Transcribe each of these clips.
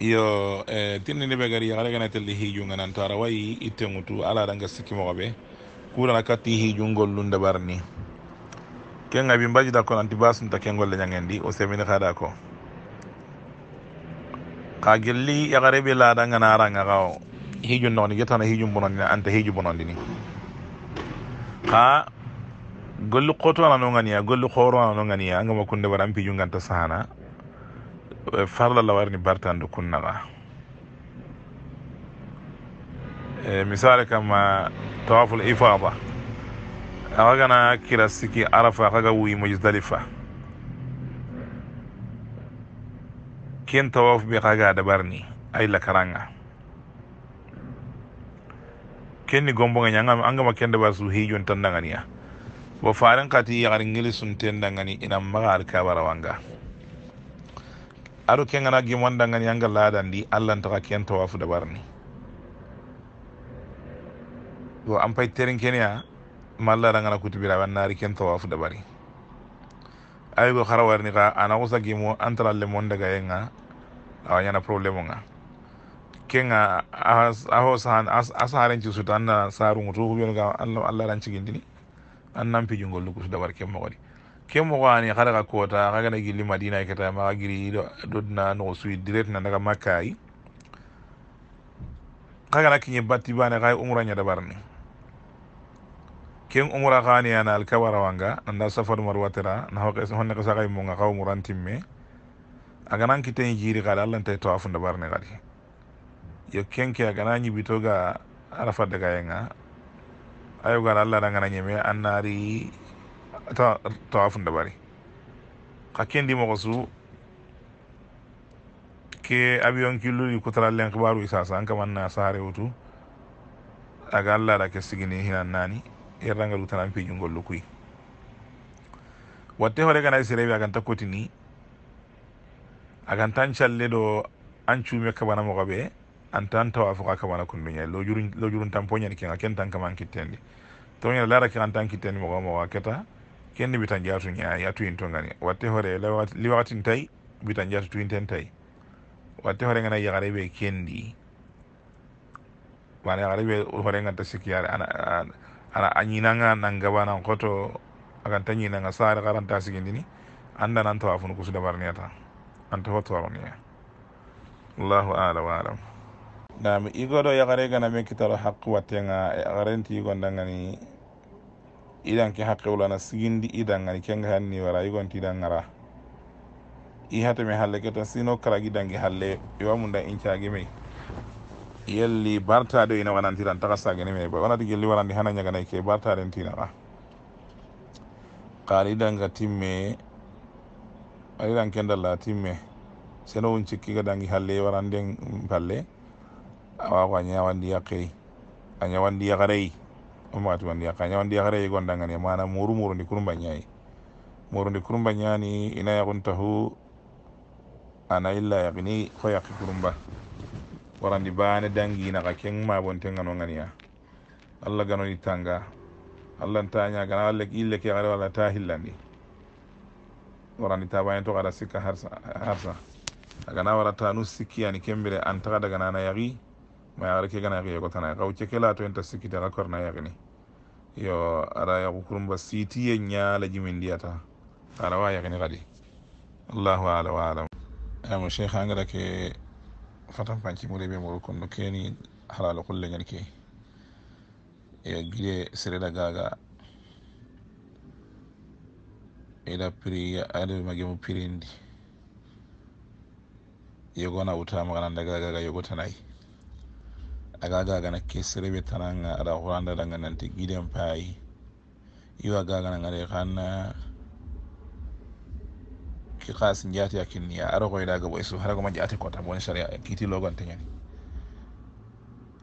yo eh, tinnini ɓe gari yahare gana telli hiijunga nanto ara wayi ittegutu ala ɗa nga sikkimoxoɓe kurana katti hiijungol lunde ɓarni kega bi mbajida ko nanti basunta kengol leñagendi o semini xaɗa ko xa gelli yaxare ɓe laɗangana aranga xa hiijun noxni getana hiijum bonondini anta hiiju bonondini xa golli xotoananongania golli xoronanongania angama kunde ɓaran pijunganta sahana Eh, farlallah warni bartandu kunnama e eh, misale kamma eh, tawaful ifada axagana kira siki arafa xaga wuyi mojdalifa ken tawaf be xaga dabarni ayla karanga kenni gomboŋeñi angama ken dabar su hijon tandangania bo faren xati yaxaringili sun tendangani ina maxa alkabarawanga aɗo kegana gim wanda gani anga laadan ndi allah ntaka ken tawafu dabarni yo an pay terin keneya ma allah rangana kutubiraɓe an naari ken tawafu dabari ayi go xara warni xa ana xusa gimo antara lemon daga yenga awa ñana probléme nga kenga aho sahan a saharenci suta an na sarungutu xuɓenuga allah rancigindini an nan pijungol lukutu dabar ke moxodi ke mo wani kada ga kota madina ke ta ma giri do na no su direct na daga makai kaga na kinye batti bana kai umra nya da barne ken umra khani ana kawara wanga nda safar marwatira na hoka honne ka ga mo nga kaw muran timme aga nan kiten jiri kada Allah tay tawafu da barne gadi yo ken ke aga nan yibito ga arafa daga yanga ayo gara Allah daga nan anari. annari ata tawafun dabari xa kendi moxo su ke abiyon avion killuri kutara len xibaru isasa an kaman na sahare wutu aga Allah allada ke sigini hinan nani yerrangalu tanan pijungollu lukui watte hore gana sireɓe aganta kotini aganta calle ɗo an cuume kabana moxo ɓe antan tawa fo xa kabana kunduña lojurun tan poñani kenga ken tan kaman kittendi toñana lara ke an tan kittendi moxo moxo a keta Kendi bitan jaatu ñaayi a tuyin to ngani watte hoore liwatin tay bitan jatu tuyinten tay watte hore ngana yagare ɓe kendi mana yagare ɓe hoore nganta sikkiyare ana a ñinanga nangabanan koto aganta ñinanga saare karanta sigindini anda nan tawa fun kusu dabarniyata anta hottoroniya allahu ala wa alam nam igodo yagare gana men kitaro haqqu wattenga yagare nti igondangani idan ke haƙƙaula na sigin di idan a ken gahan ni wara yi gwanti idan ara i hata mai halle ke ta sino kara gidan ki halle yi wa mun da in kya gime yalli barta da ina wannan tiran ta kasa gani mai bai wannan da gilli wannan hana nya ganai ke barta da tina ba kari dan ga timme ari dan ken da la timme seno un ciki ga dan gi halle wannan den palle awa wa nya wandi yakai anya wandi yakarei o dia wandi ya kanya wandi ya kare yegon mana muru muru ni kurumba nyai muru ni kurumba nyani ina ya kuntahu ana illa ya kini ko ya ki kurumba warandi bane dangi na ka keng ma bon tenga no ngani ya Allah gano ni tanga Allah tanya Allah ki ille ke kare wala ta ni warandi ta bayan to kada sikka harsa harsa agana wala ta nu sikki ya kembere antaka daga nana yagi ma ara ke gana yaki yego tana kaw ceke lato en ta sikkita ka korna yakini yo ara yaku kurumba siitiye ñaala jimin ndiyata ara wa yakini kadi allahu ala wa alam amo cheikh angara ke fatan panci mure ɓe moru konno keni halalo kulle ñan ke yo e guide sereda gaga ida e pri adewi magge mo prindi yogona wutamaganandagagaga yogotanayi aga gana kesere be tananga ada horanda daga nanti gidan pai iwa ga gana ngare kana ki khas njati yakin ya aro ko daga boy su harago ma ko ta sharia kiti logon tanya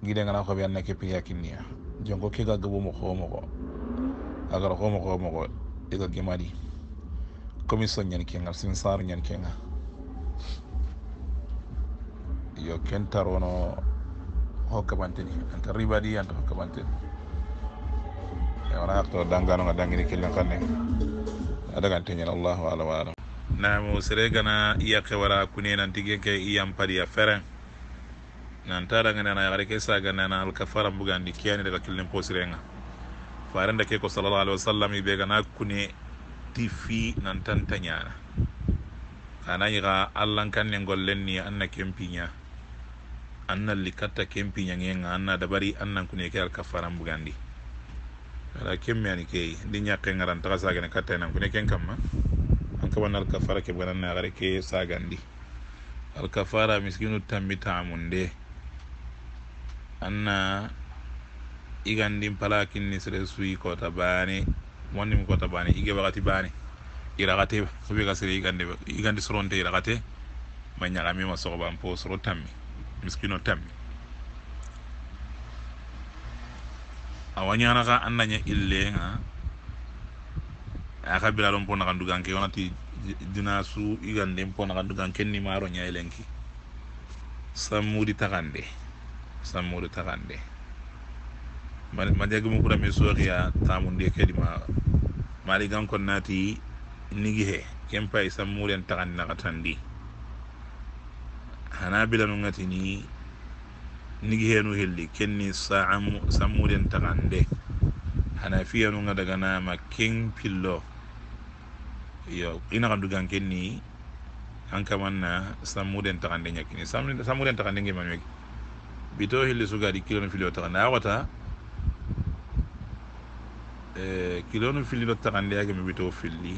gidan ngana ko be anna ke pi yakin ya jongo ke ga gabo mo ko mo ko agar ko mo ko mo ko iga gemadi commission nyen kenga sin sar nyen kenga yo kentarono hokkamanteni anta ribadi anta hokkamanteni e wona ya, hakto dangano nga dangini kelen kanne ya. ada teñen kan, allahu Allah wa alam mo sere gana wala iya wara kune nantigen ke iyan padiya feren nantaɗanganana yakare ke saganana alkafara mbugandi kiyani daga sere nga farenda ke ko sallallahu alaihi wasallam sallam gana kune tifi nantantañana kana yiga allahn kannen gollen ni anna kempiña anna li katta kempi ñangenga anna dabari annan kune ke al kafaran bugandi ala kemme ani kei ndi ñakke ngaran taxa sagane katta nan kune ken kamma an kawana al kafara ke buganan na gare ke sagandi al kafara miskinu tammi taamunde anna igandin palakinni sere suyi kota bane wonnim kota bane ige wakati bane irakate sobe ga sere igande igandi soronte irakate ma ñagami ma po soro tammi miskino tammi awañana xa ille nga illenga axa bilalon po naxa ke wonati dina su iganden po naxa duganke nimaro ñayilenki sammudi taxande sammudi taxande majagumu kurame sooxiya tamunde kedima mari gankon naati nigi he kem pay sammuden taxandi naxa tandi hanabila nu gatini nigi henu helli kenni sammuden taxande hanafiya nu na daganama ken pillo yo inaxa dugan kenni an kamanna sammuden taxande ñakkini sammuden taxande ngemanmegi bito helli sugadi kilonu filio taxande a xota eh, kilonu fililo taxande a bito filli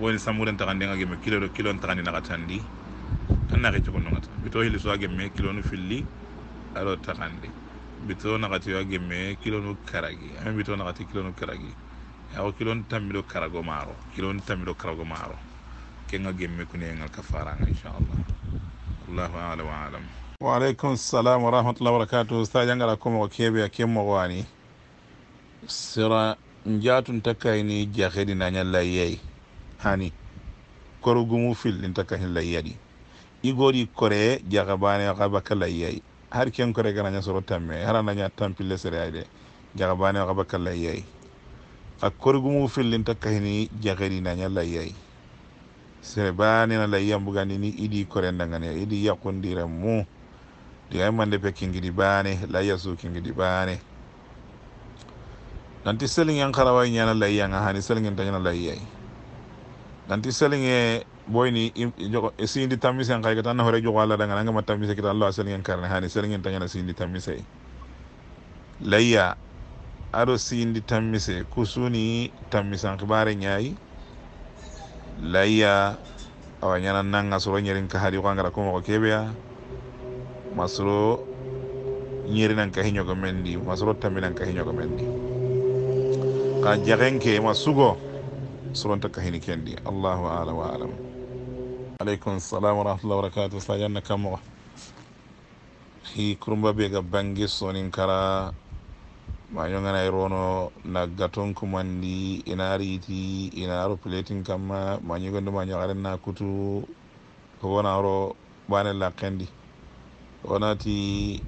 woni sammuɗen taxandinga gemme kilo do kilo n taxandinaxa tandi an naxi ngata bito hili a gemme kilo nu filli aɗo taxandi bito naxati yo a gemme kilo nu karagi ami bito naxati kilo nu karagi yaxo kilo n tammiɗo karago maro kilo n tammiɗo karago maro kenga gemme kuneyengal ka faranga inchallah wallahu alam wa alam wa alaikum salam wa rahmatullahi wa rahmatullah wabarakatu ustaji angara komoxo ya a wani sira njatun takkayni jaxedinaña layey hani korugumu ka hin layyadi igori kore jagabane kaba kalayyai har ken kore gana nya soro tamme har le tampille sere ayde jagabane kaba kalayyai a korugumu fillinta kahini jagari nanya layyai sere bane na layam bugani ni idi kore ndangane idi yakundire mu ay mande pe kingidi bane layya su kingidi bane nanti seling yang nya na layanga hani seling yang na layyai danti selinge boyni eh, sindi tamise an kay tan hore jogo Allah daga ma tamise kita Allah selinge karne hani selinge tanya sindi tamise layya aro sindi tamise kusuni tamisan kibare nyaayi layya nyana nanga soro nyirin ka hadi ko ngara ko mo kebeya masro nyerinan ka hinyo ko mendi masro taminan ka hinyo ko mendi ka jarenke masugo suronta kahini kendi allahu ala wa alam aleykum salam warahmatullah wabarakatu sa yanna kammoa hi kurumba biyega bangi sonin kara ma ñoganay rono nagga ton kumandi ina riiti ina ro pletin kamma ma ñigondi ma ñogaren na kutu ko wona ro ɓane laqendi wonati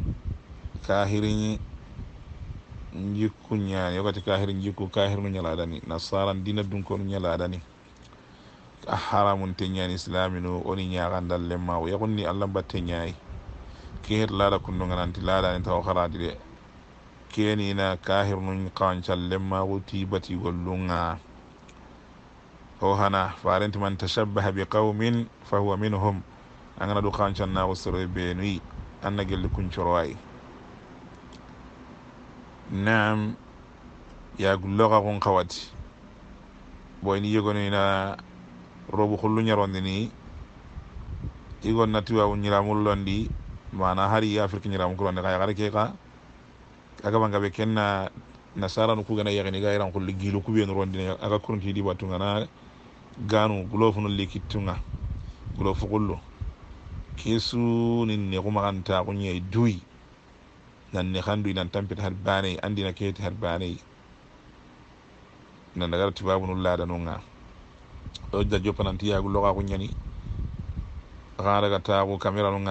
kahirii jikku ñaani wakkati kahir jikku kahir no ñalaadani nasara dina dunko no ñalaadani a haramun te ñaani islami no oni ñaakandal le maw yakunni allah batte ñaayi kehet laada kundo ngananti laadani taw haraadi de keenina kahir nu kawancal lemmaku tibatigollunga o hana farenti man tashabbaha bi qawmin fa huwa minhum angana du kawancannaku soroy beenuyi anna gelli kuncoroayi naam ya gulloga kun kawati boy ni yegono ina robu khullu nyaronde ni igon nati wa unyira mullondi mana hari afrika nyira mullondi kaya gare keka aga banga be kenna nasara nu kugana yagani ga iran khulli gilu kubi no rondi aga kurunti di batunga na ganu gulofu no likitunga gulofu khullu kesu nin ne kuma kanta kunya dui nanne handu inan tampita har baanayi andina keeti har baanayi nan dagara tibabu nu laada nu ŋa ɗo ja ñani xa daga taaku caméra nu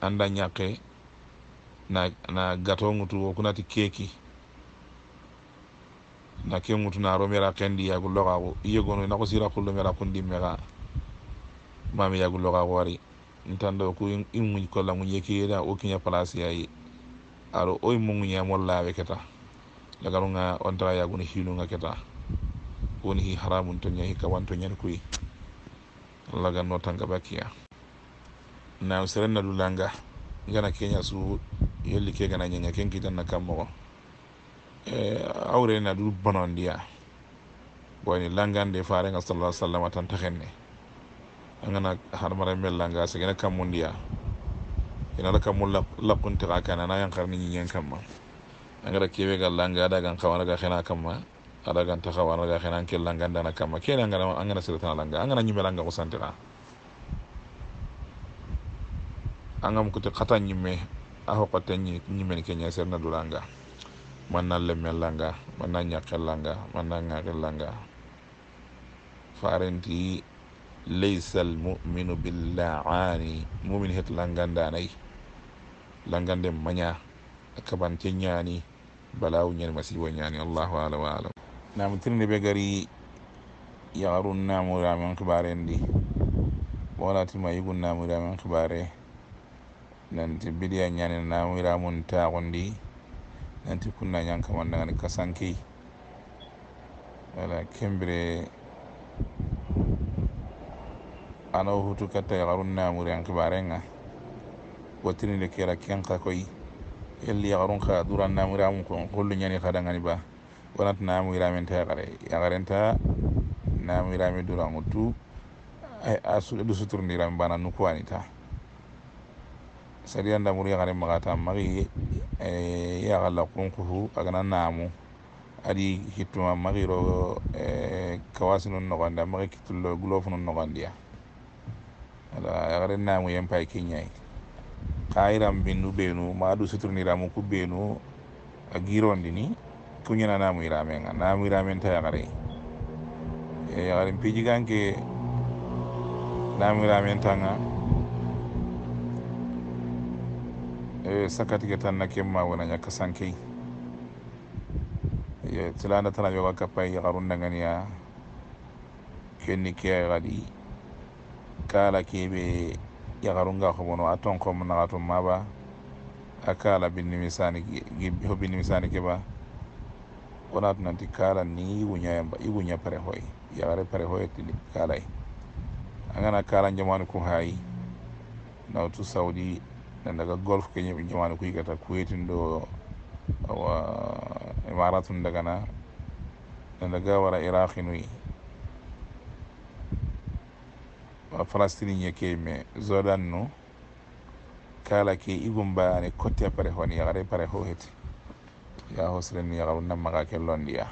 anda ñakke na na gato ŋutu wo kunati keeki na ke ŋutu na romera kendi yagu logaku iyegono naku sira xullomera kundimme xa mami yagu logaku wari ntanda ku i ŋuñ kolla ŋuñe kiyeda wo kiña place aro oy mungu ñamol laawe keta lagaruga on tara hinu nga keta woni hi haramum to ñahi ka wanto ñani kuy no tanga bakia na nam serenna lulanga gana kenya su yolli ke gana ñaña ken kitan na kitanna awre e, na du bonondiya boni langan de nga sallallahu alaihi wasallam tan taxenne a gana hadamaren mel langa segene kammundiya ina lap lap kun ka kana na yang karni nyinyan kama angara gara ga langa ada gan kawana ga kama ada gan ta kawana ga kana ke langa da na kamma ke an angana an gara langga langa an gara nyibe langa angam ka kata nyimme a hokata nyimme ne kenya ser na dulanga manna lemme langa manna nyakke langa manna ngake ya langa ya farenti laysal mu'minu billa'ani mu'min langande maña kabante ñaani balawu ñani masibo ñaani allahu ala wa ala nam tirnde be gari yaharun namuramen kibare en ɗi walatima yigun namiramen kibare nanti bidiya ñani ta gondi nan nanti kunna ñankamandagani kasanki wala kembre ana hutu namu yaharun namuren kibare nga watini le kera ken ka koy elli yagarun ka duran na miramu ko gollu nyani kada ngani ba wonat na mu iramen gare yagaren ta duran mutu ay eh, asu du sutur ni ram bana nu anita sari anda muri yagare magata magi e eh, yagalla kun agana namu adi hittuma magiro e kawasinun noganda magi eh, kitullo gulofunun nogandiya ala yagare namu yempai kinyai hayiram bindu benu maɗu sutorniramu ku benu a girondi ni kuñana namuyiramen a namuyiramen ta yakare e namuyiramen tanga sakatike tan na kemma wona ñakka sankey yo silanda tana yoga kappay yakarundanganiya kenni ke gadi kala keɓe yagarunga ko a ton ko naga to maba a kala binnimisani ho ke ba ona tan ti kala ni iwuñayamba iwuña pare hoy yagare pare hoye tini kalay a gana kala jamanu ko hayi nawtu saudi na daga golf ke jamanu ko yigata kuwetin ɗo wa imaratun na na daga wara iraqi ni Uh, falastini ñeke me zodan nu kala ke igum bani kotte pare honi yagare pare ho heti ya hosren yagaru nammaga ke londiya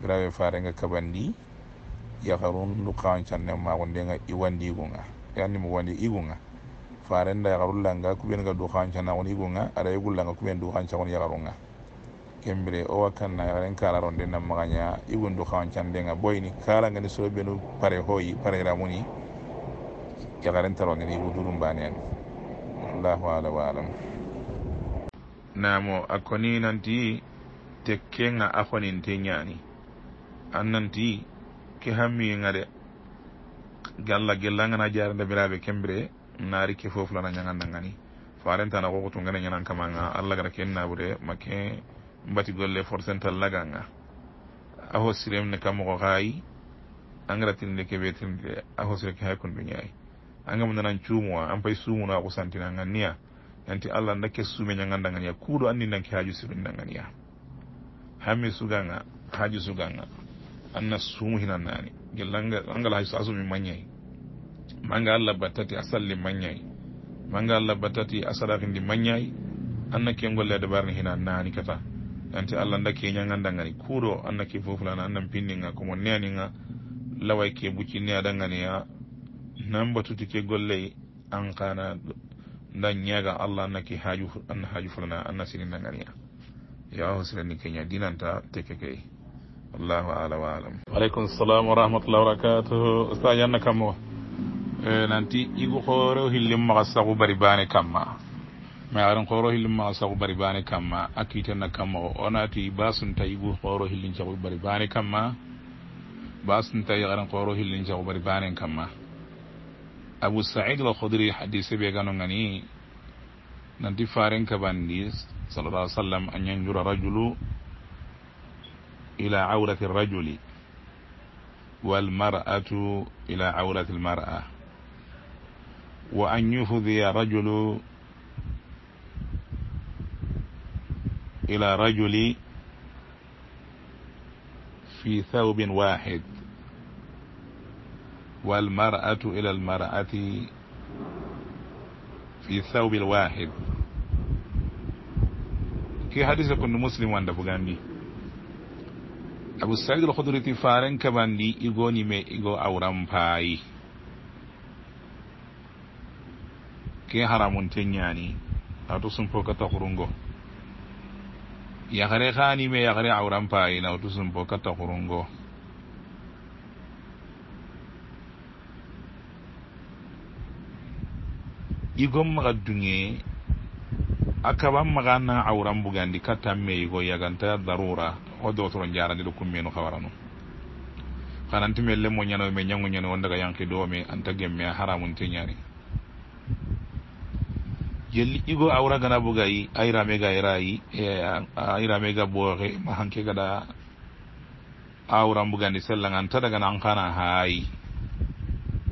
grawe farenga kabandi yagarun lukan canne magundenga iwandigunga yani mu wandi igunga farenda yagaru langa kubenga dukan canna gon igunga ara igullanga kuben dukan canna gon yagarunga kembire o wakanna yagaren kala ronde nammaga nya igun dukan candenga boyni kala ngani soro benu pare hoyi pare ramuni jakarentaro ni wuduru mbaniani allahu ala wa alam namo akoni nanti tekkenga akoninte ñani annanti ke hammiyenga de galla gellangana jarende mirabe kembre naari ke foofulana ñaganda ngani farentana kokotungene ñanan kamanga allah gara ken nabude make mbati golle forcental laganga aho sirem ne kammoko xaayi angaratirinde ke wetirinde aho sire ke hay kunduñayi anga mna nan ampai an na sumu na kusantina nanti nanti allah ndake sume ñaganda nganiya kudo anndi nanke haaju sirundi nganiya hammi suganga haju suganga anna sumu hinannani gellanga angal haaju asumi manyai manga allah batati a manyai mañayi manga allah battati a anna ke gollede hina nani kata nanti allah ndake ñaganda ngani kuuɗo anna anna fofulana annan pinndinga nga lawai kebuchi ni ya nambatutike golley an kana nda ñaga allah naki haju anna haju fulana anna sini nangania yawaho silani keña dinanta teke key wallahu ala wa alam waaleykum salam wa rahmatullah wa barakatuhu saji anna kamma wa eh, nanti igu koro hillimmaxa sagu bari bane kamma ma aren koro hillimmaxa sagu bari bane kamma a kiitenna kamma o onati basunta igu koro hillin cagu bari bane kamma basunta aren koro hillin cagu bari banen kamma abu sa'id al-khudri hadisi be gano ngani nanti faren ka bandi sallallahu alaihi wasallam an yanjura rajulu ila awrati rajuli wal mar'atu ila awrati al-mar'a wa an yufdhi rajulu ila rajuli fi thawbin wahid والمرأة إلى المرأة في الثوب الواحد في حديث كن مسلم وان بغاني أبو سعيد الخضر تفارن كبان لي إيغو نمي إيغو أورام فاي كي حرام تنياني أتو سنفوك تخرنغو يغري خاني مي يغري أورام فاي نوتو سنفوك تخرنغو igon maxa duŋe a kaba maxa na auran bugandi kattanme yigo yaganta darura wo dotoro njarandi ɗo kummenu xawarano xananti me lemo ñano me ñango ñano wo ndaga yanki dome anta gemme a haramunte ñani yelli igo aura gana bugayi ayirame ga yirayi e, ayirame ga booxe ma hanke gaɗa auran bugandi sellanga anta daga nan xana haayi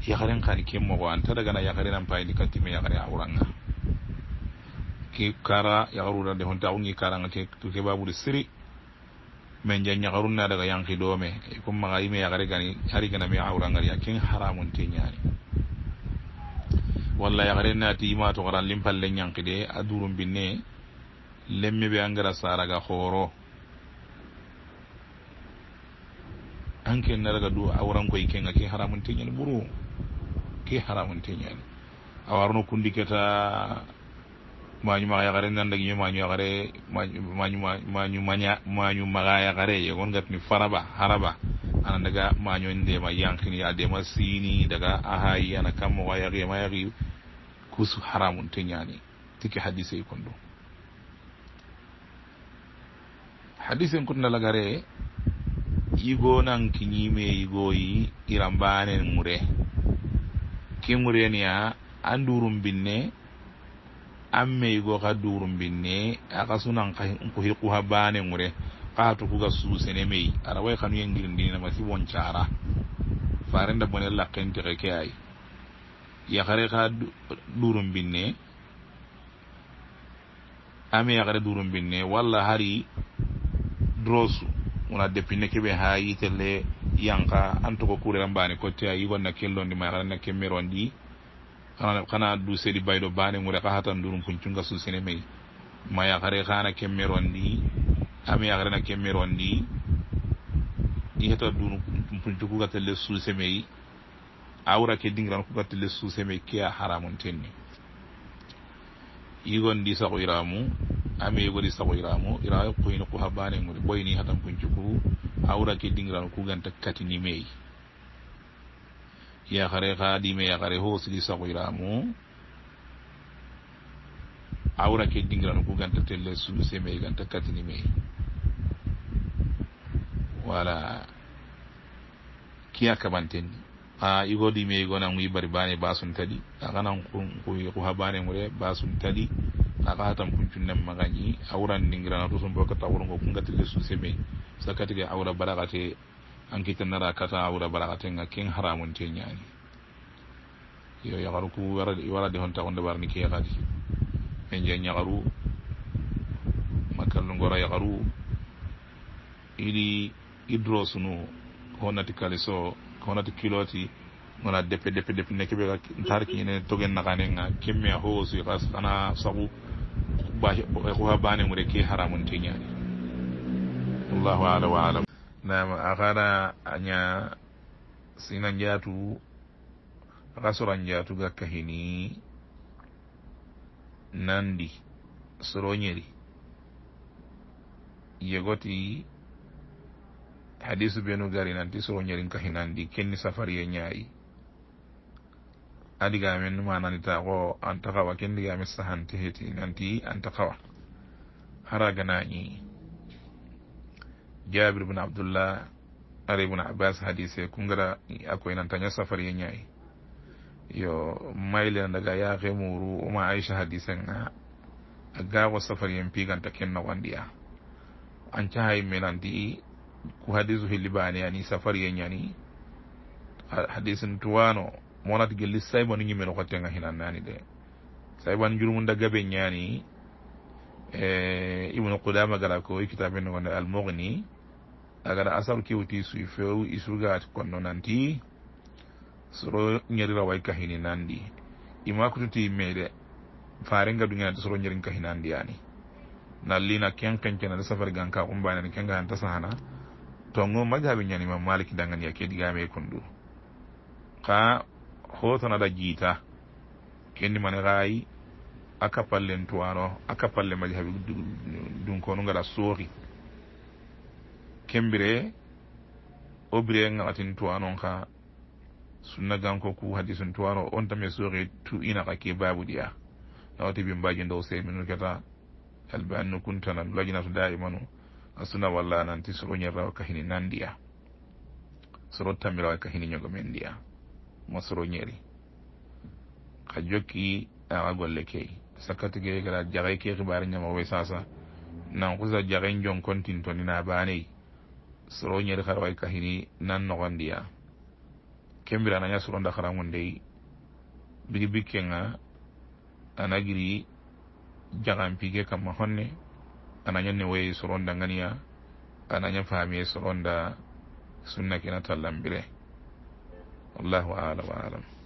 yakaren kani ke mogo an ta daga na yakare nan payindi kati me yakare a huranga ke kara yakarura de honta ungi kara nga ke tu ke babu de siri men jan yakarun na daga yanki do me e kum maga ime yakare gani hari gana me a huranga ya ken haramun te nyani walla yakare na ti ima to karan limpal le nyanki de adurum binne lemme be angara sara ga khoro anke naraga du awran koy kenga ke haramun te nyani buru ke hara on teñani a warno kundiketa mañuma yakare nandagiño mañu yakare mañu mañu mañu maga yakare yegon gatni faraba haraba ana daga mañoñ ndema yankini adema siini daga ahayi ana kammoxo yaxiema yaxi kusu haramun teñani tiki hadise y kon do hadise n kotna lagare yigo nan kiñime yigoyi iranbanen ŋure kimurenia a ndurum binne an meygo xa durum binne axa sunan xuhiquha bane ŋure xaatukuga susene mey araway xanu ye ngirindinama sibon cara farenda bone laqentixe ke ay yaxare xa durum binne ame yaxare durum binne walla hari drosu wona deppi nekkeɓe ha yitelle yanka anto ko kurel mbane kotte a yigonna kellondi ma kana nakke meron ɗi kana du seedi bayɗo bane gure kahatan durum pon cunga susine mayi ma yakare kana ke meron ɗi ama yakare nakke meron ɗi i heta duru puncu kugatelle suuse meyi a wura ke dingiran kugatelle suuse meyi ke a haramun tenni yigon ɗi sahoyiramu ame waɗi sawoyramo ira koyno ko habbane gure ɓoyni hatan koñco ko hawra keddiniramo kugantak katini meyi yahare haadime yahare ho sili sawoyramo awra keddiniramo kuganta telle suuse mey ganta katini meyi voilà kiya kamantenni a igodimeyigonan wi bari bane basun taɗi aganan ko ko habbane gure basun taɗi naka hatan kuncunnen magañi awran ndingirana to sum boka tawuro ngo kungatirde su seme sakatige awra baraxate ankite nara kata awra baraxate nga ken haramunte ñaani yo yaxaru ku warade honta ko ndebarni ke yaxadi men jan yaxaru makallungora yaxaru iɗi idrosunu honati kaliso honati kiloti gona depe depe depe ne keɓe ntaarkiine togen naxanenga kemme a hoosu xas xana saxu ɓequha bane mure ke haramun teñani allahu ala wa alam nam axara aña sinan jatu rasuran jatu ga kahini nandi suronyeri yegoti hadisu benu gari nanti suronyeri kahinandi kenni safariye ñayi adigamen numananitako antakawa kendigame sahante heti nanti antakawa hara ganañi jabir bne abdullah are bne abbas hadise kungara akoy nantaña safarie ñayi yo mayle daga yaake muru oma aicha hadise nga a gaako safarien piganta ken nogondiya ancahayme nanti ku hadisu hilibane ani safarie ñani hadise ntuwano monat monati gelli saybani ñimmeno hinan nani de saybani jurumunda gabe e ibnu qudama gara ko i kitabe al almogni agara asaru kewti suy few kon non nanti soro ñerira way kahini nandi ima kututi mede farenga duñanati soro ñerin kahinandi yani nallina ken kencenade safar ganka ken ga hanta sahana tongo nyani ma maliki dangani yake kedi kundu ka hotonaɗa jiita kendi mane rayi a kapallen towano a kapalle maji haɓe ɗum kono gaɗa sooki kembire obire ganatin towanon ka sunna ganko ku hadisun towano on tame sooki tu inaka ke babu ɗiya nawati bin mbaji dow seminu keta albe annu kuntana lajinatu daimanu a sunna walla nanti soroñirrawa kahini nandiya soro tamirawa kahini ñogomen ndiya masoro ñeri xa jokki axa golle key sakkati ke gara jaxay ke xibare ñamaxoɓe sasa nan xusa jaxen jonkontintoni na baneyi soro ñeri xara way kahini nan noxondiya kembira naña soro nda xarangundey bigi bikkenga ana giri jaxanpige kamma honne anaña newoye soronda ganiya anaña faamiye nda sunna kena tallanbire والله أعلم وأعلم